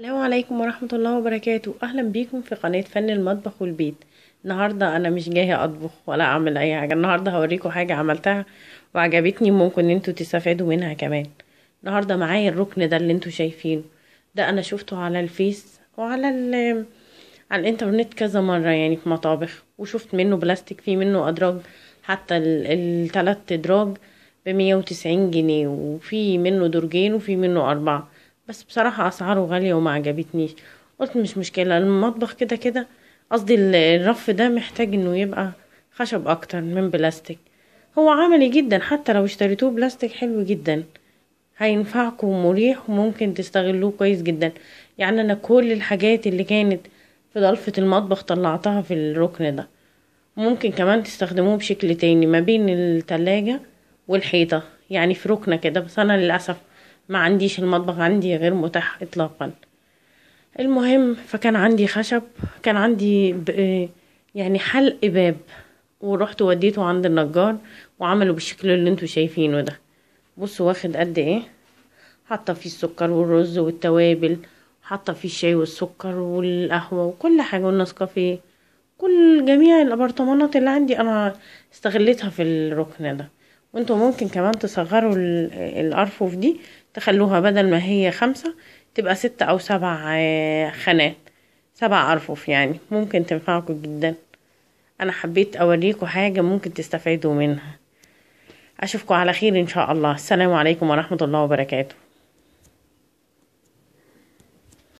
السلام عليكم ورحمة الله وبركاته أهلا بيكم في قناة فن المطبخ والبيت النهاردة أنا مش جاية أطبخ ولا أعمل أي حاجة النهاردة هوريكم حاجة عملتها وعجبتني ممكن انتوا تستفادوا منها كمان النهاردة معايا الركن ده اللي انتوا شايفينه ده أنا شفته على الفيس وعلى ال على الانترنت كذا مرة يعني في مطابخ وشفت منه بلاستيك فيه منه أدراج حتى التلات أدراج بمية وتسعين جنيه وفي منه درجين وفي منه أربعة بس بصراحة أسعاره غالية وما عجبتنيش قلت مش مشكلة المطبخ كده كده قصدي الرف ده محتاج انه يبقى خشب اكتر من بلاستيك هو عملي جدا حتى لو اشتريتوه بلاستيك حلو جدا هينفعكم ومريح وممكن تستغلوه كويس جدا يعني انا كل الحاجات اللي كانت في ضلفة المطبخ طلعتها في الركن ده ممكن كمان تستخدموه بشكل تاني ما بين التلاجة والحيطة يعني في ركنة كده بس انا للأسف ما عنديش المطبخ عندي غير متاح اطلاقا المهم فكان عندي خشب كان عندي آه، يعني حلق باب ورحت وديته عند النجار وعمله بالشكل اللي انتوا شايفينه ده بصوا واخد قد ايه حاطه فيه السكر والرز والتوابل حاطه فيه الشاي والسكر والقهوه وكل حاجه والنسكافيه كل جميع الابرطمانات اللي عندي انا استغليتها في الركن ده وانتوا ممكن كمان تصغروا الارفف دي تخلوها بدل ما هي خمسة تبقى ستة أو سبع آه، خانات سبع أرفف يعني ممكن تنفعكم جدا أنا حبيت أوريكم حاجة ممكن تستفيدوا منها أشوفكم على خير إن شاء الله السلام عليكم ورحمة الله وبركاته